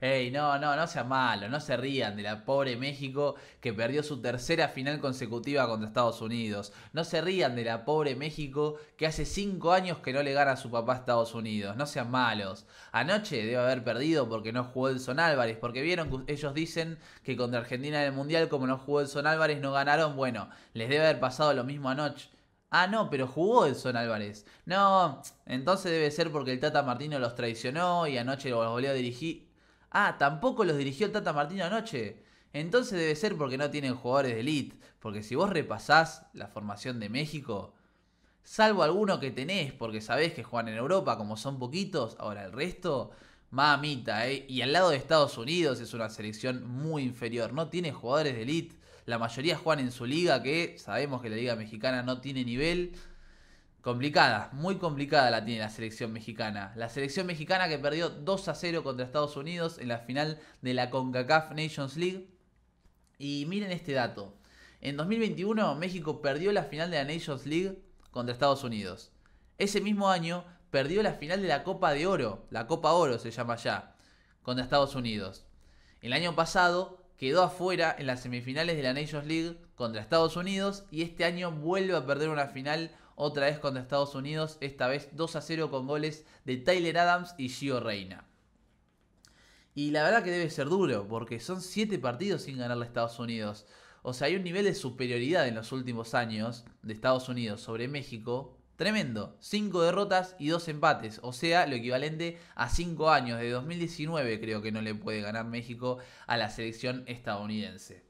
Ey, no, no, no sean malos, no se rían de la pobre México que perdió su tercera final consecutiva contra Estados Unidos. No se rían de la pobre México que hace cinco años que no le gana a su papá a Estados Unidos. No sean malos. Anoche debe haber perdido porque no jugó Elson Álvarez, porque vieron que ellos dicen que contra Argentina en el Mundial, como no jugó Elson Álvarez, no ganaron. Bueno, les debe haber pasado lo mismo anoche. Ah, no, pero jugó el son Álvarez. No, entonces debe ser porque el Tata Martino los traicionó y anoche los volvió a dirigir. Ah, tampoco los dirigió el Tata Martino anoche. Entonces debe ser porque no tienen jugadores de elite. Porque si vos repasás la formación de México, salvo alguno que tenés, porque sabés que juegan en Europa, como son poquitos, ahora el resto, mamita, ¿eh? Y al lado de Estados Unidos es una selección muy inferior. No tiene jugadores de elite. La mayoría juegan en su liga, que sabemos que la liga mexicana no tiene nivel. Complicada, muy complicada la tiene la selección mexicana. La selección mexicana que perdió 2 a 0 contra Estados Unidos en la final de la CONCACAF Nations League. Y miren este dato. En 2021 México perdió la final de la Nations League contra Estados Unidos. Ese mismo año perdió la final de la Copa de Oro, la Copa Oro se llama ya, contra Estados Unidos. El año pasado quedó afuera en las semifinales de la Nations League contra Estados Unidos y este año vuelve a perder una final otra vez contra Estados Unidos, esta vez 2 a 0 con goles de Tyler Adams y Gio Reina. Y la verdad que debe ser duro, porque son 7 partidos sin ganar a Estados Unidos. O sea, hay un nivel de superioridad en los últimos años de Estados Unidos sobre México Tremendo, 5 derrotas y 2 empates, o sea, lo equivalente a 5 años, de 2019 creo que no le puede ganar México a la selección estadounidense.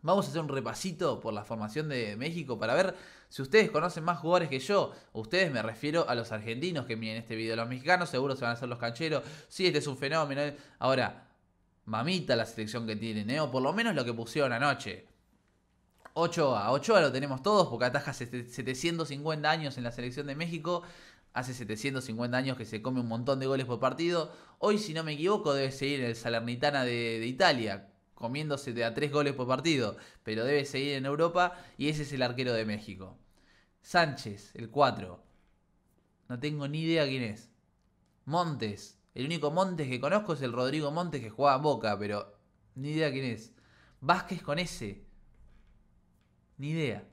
Vamos a hacer un repasito por la formación de México para ver si ustedes conocen más jugadores que yo. Ustedes me refiero a los argentinos que miren este video. Los mexicanos seguro se van a hacer los cancheros. Sí, este es un fenómeno. Ahora, mamita la selección que tienen, ¿eh? o por lo menos lo que pusieron anoche. Ochoa. Ochoa lo tenemos todos porque ataja 750 años en la selección de México. Hace 750 años que se come un montón de goles por partido. Hoy, si no me equivoco, debe seguir en el Salernitana de, Italia, comiéndose de a 3 goles por partido. Pero debe seguir en Europa y ese es el arquero de México. Sánchez, el 4. No tengo ni idea quién es. Montes. El único Montes que conozco es el Rodrigo Montes que juega en Boca, pero ni idea quién es. Vázquez con ese ni idea.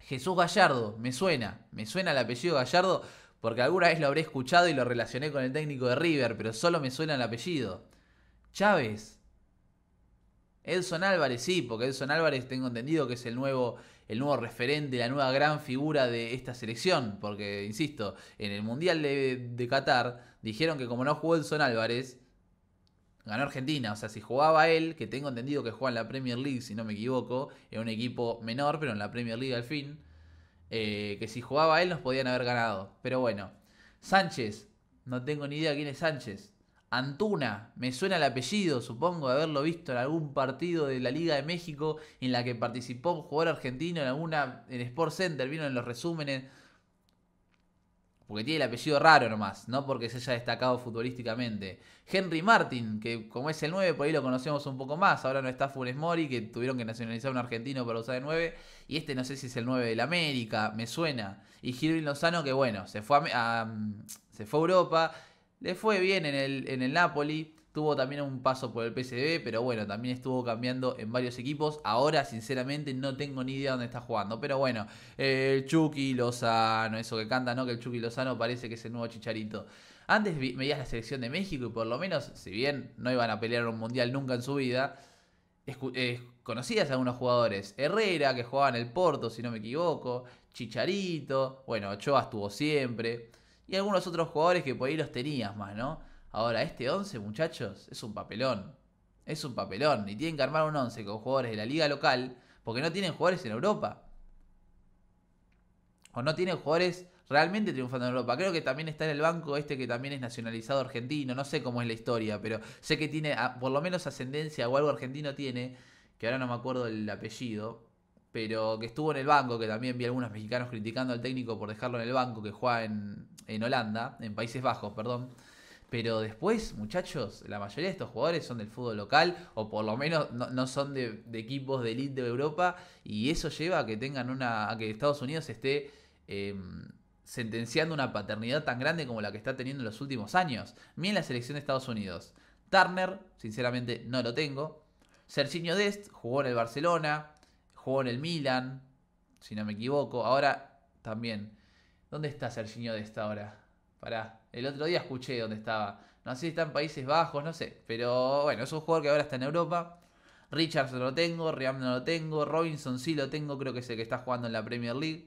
Jesús Gallardo, me suena, me suena el apellido Gallardo porque alguna vez lo habré escuchado y lo relacioné con el técnico de River, pero solo me suena el apellido. Chávez. Edson Álvarez, sí, porque Edson Álvarez tengo entendido que es el nuevo, el nuevo referente, la nueva gran figura de esta selección, porque, insisto, en el Mundial de, de Qatar dijeron que como no jugó Edson Álvarez, ganó Argentina. O sea, si jugaba él, que tengo entendido que juega en la Premier League, si no me equivoco, en un equipo menor, pero en la Premier League al fin, eh, que si jugaba él nos podían haber ganado. Pero bueno, Sánchez, no tengo ni idea quién es Sánchez. Antuna, me suena el apellido, supongo de haberlo visto en algún partido de la Liga de México en la que participó un jugador argentino en alguna en Sport Center, vino en los resúmenes porque tiene el apellido raro nomás, no porque se haya destacado futbolísticamente. Henry Martin, que como es el 9, por ahí lo conocemos un poco más, ahora no está Funes Mori, que tuvieron que nacionalizar a un argentino para usar el 9, y este no sé si es el 9 del América, me suena. Y Girvin Lozano, que bueno, se fue a, se fue a Europa, le fue bien en el, en el Napoli, Tuvo también un paso por el PSV, pero bueno, también estuvo cambiando en varios equipos. Ahora, sinceramente, no tengo ni idea dónde está jugando. Pero bueno, el Chucky Lozano, eso que canta, ¿no? Que el Chucky Lozano parece que es el nuevo chicharito. Antes veías la selección de México y por lo menos, si bien no iban a pelear un mundial nunca en su vida, eh, conocías a algunos jugadores. Herrera, que jugaba en el Porto, si no me equivoco. Chicharito. Bueno, Ochoa estuvo siempre. Y algunos otros jugadores que por ahí los tenías más, ¿no? Ahora, este 11, muchachos, es un papelón. Es un papelón. Y tienen que armar un 11 con jugadores de la liga local, porque no tienen jugadores en Europa. O no tienen jugadores realmente triunfando en Europa. Creo que también está en el banco este que también es nacionalizado argentino. No sé cómo es la historia, pero sé que tiene, por lo menos, ascendencia o algo argentino tiene, que ahora no me acuerdo el apellido. Pero que estuvo en el banco, que también vi algunos mexicanos criticando al técnico por dejarlo en el banco, que juega en, en Holanda, en Países Bajos, perdón. Pero después, muchachos, la mayoría de estos jugadores son del fútbol local o por lo menos no, son de, equipos de elite de Europa y eso lleva a que tengan una que Estados Unidos esté em, sentenciando una paternidad tan grande como la que está teniendo en los últimos años. Miren la selección de Estados Unidos. Turner, sinceramente no lo tengo. Serginho Dest jugó en el Barcelona, jugó en el Milan, si no me equivoco. Ahora también. ¿Dónde está Serginho Dest ahora? Pará, el otro día escuché dónde estaba. No sé si está en Países Bajos, no sé. Pero bueno, es un jugador que ahora está en Europa. Richardson lo tengo, Riam no lo tengo, Robinson sí lo tengo, creo que es el que está jugando en la Premier League.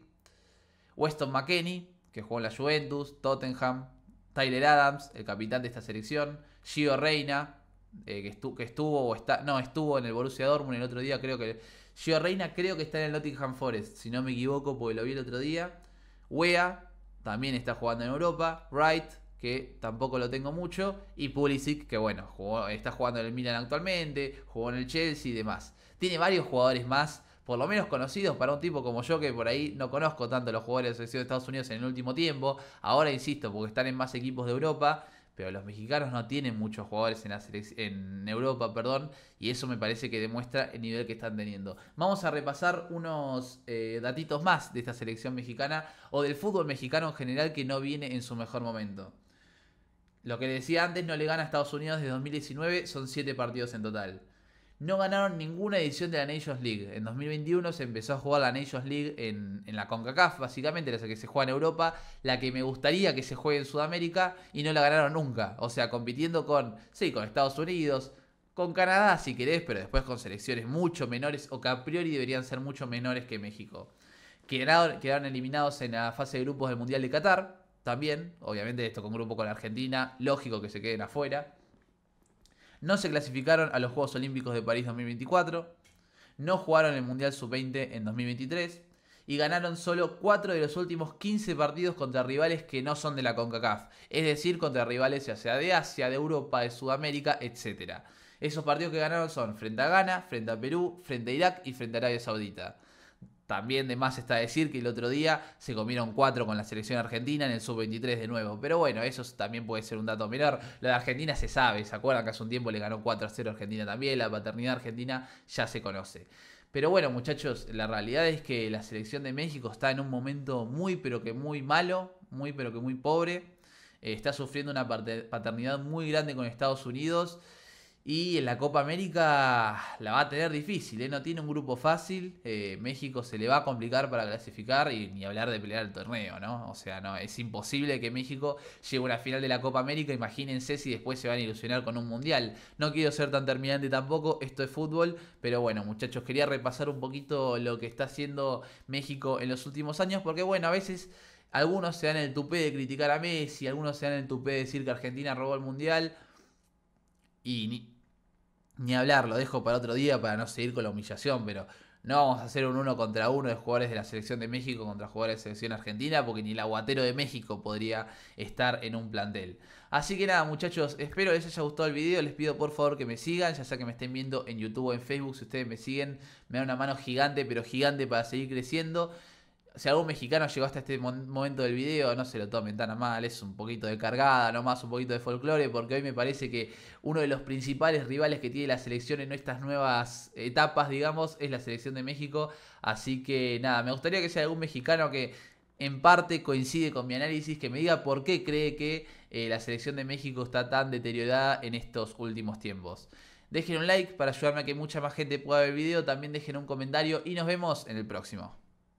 Weston McKenney que jugó en la Juventus, Tottenham. Tyler Adams, el capitán de esta selección. Gio Reina, eh, que, estuvo o está. No, estuvo en el Borussia Dortmund el otro día, creo que. Gio Reina creo que está en el Nottingham Forest, si no me equivoco, porque lo vi el otro día. Wea, también está jugando en Europa. Wright, que tampoco lo tengo mucho. Y Pulisic, que bueno, está jugando en el Milan actualmente, jugó en el Chelsea y demás. Tiene varios jugadores más, por lo menos conocidos para un tipo como yo, que por ahí no conozco tanto los jugadores de la selección de Estados Unidos en el último tiempo. Ahora insisto, porque están en más equipos de Europa pero los mexicanos no tienen muchos jugadores en, en Europa, perdón, y eso me parece que demuestra el nivel que están teniendo. Vamos a repasar unos eh, datitos más de esta selección mexicana o del fútbol mexicano en general que no viene en su mejor momento. Lo que decía antes, no le gana a Estados Unidos desde 2019, son 7 partidos en total no ganaron ninguna edición de la Nations League. En 2021 se empezó a jugar la Nations League en, en la CONCACAF, básicamente, la que se juega en Europa, la que me gustaría que se juegue en Sudamérica y no la ganaron nunca. O sea, compitiendo con, sí, con Estados Unidos, con Canadá si querés, pero después con selecciones mucho menores o que a priori deberían ser mucho menores que México. Quedaron, quedaron eliminados en la fase de grupos del Mundial de Qatar, también, obviamente esto con grupo con la Argentina, lógico que se queden afuera no se clasificaron a los Juegos Olímpicos de París 2024, no jugaron el Mundial Sub-20 en 2023 y ganaron solo 4 de los últimos 15 partidos contra rivales que no son de la CONCACAF, es decir, contra rivales ya sea de Asia, de Europa, de Sudamérica, etc. Esos partidos que ganaron son frente a Ghana, frente a Perú, frente a Irak y frente a Arabia Saudita. También de más está decir que el otro día se comieron cuatro con la selección argentina en el sub-23 de nuevo. Pero bueno, eso también puede ser un dato menor. La de Argentina se sabe, ¿se acuerdan que hace un tiempo le ganó 4 a 0 Argentina también? La paternidad argentina ya se conoce. Pero bueno, muchachos, la realidad es que la selección de México está en un momento muy, pero que muy malo, muy, pero que muy pobre. Eh, está sufriendo una paternidad muy grande con Estados Unidos. Y en la Copa América la va a tener difícil, ¿eh? no tiene un grupo fácil. Eh, México se le va a complicar para clasificar y ni hablar de pelear el torneo, ¿no? O sea, no, es imposible que México llegue a una final de la Copa América. Imagínense si después se van a ilusionar con un mundial. No quiero ser tan terminante tampoco, esto es fútbol, pero bueno, muchachos, quería repasar un poquito lo que está haciendo México en los últimos años, porque bueno, a veces. Algunos se dan el tupé de criticar a Messi, algunos se dan el tupé de decir que Argentina robó el Mundial, y ni, hablar, lo dejo para otro día para no seguir con la humillación, pero no vamos a hacer un uno contra uno de jugadores de la selección de México contra jugadores de selección argentina, porque ni el aguatero de México podría estar en un plantel. Así que nada, muchachos, espero les haya gustado el video. Les pido por favor que me sigan, ya sea que me estén viendo en YouTube o en Facebook. Si ustedes me siguen, me dan una mano gigante, pero gigante para seguir creciendo si algún mexicano llegó hasta este momento del video, no se lo tomen tan a mal, es un poquito de cargada, nomás un poquito de folclore, porque hoy me parece que uno de los principales rivales que tiene la selección en estas nuevas etapas, digamos, es la selección de México. Así que nada, me gustaría que sea algún mexicano que en parte coincide con mi análisis, que me diga por qué cree que eh, la selección de México está tan deteriorada en estos últimos tiempos. Dejen un like para ayudarme a que mucha más gente pueda ver el video, también dejen un comentario y nos vemos en el próximo.